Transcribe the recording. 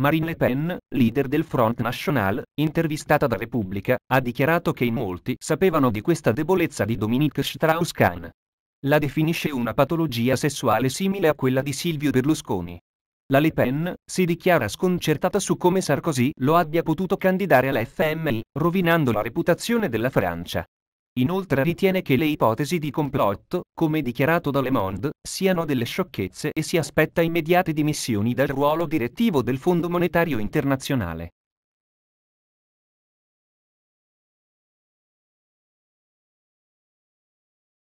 Marine Le Pen, leader del Front National, intervistata da Repubblica, ha dichiarato che in molti sapevano di questa debolezza di Dominique Strauss-Kahn. La definisce una patologia sessuale simile a quella di Silvio Berlusconi. La Le Pen si dichiara sconcertata su come Sarkozy lo abbia potuto candidare all'FMI, rovinando la reputazione della Francia. Inoltre ritiene che le ipotesi di complotto, come dichiarato da Le Monde, siano delle sciocchezze e si aspetta immediate dimissioni dal ruolo direttivo del Fondo Monetario Internazionale.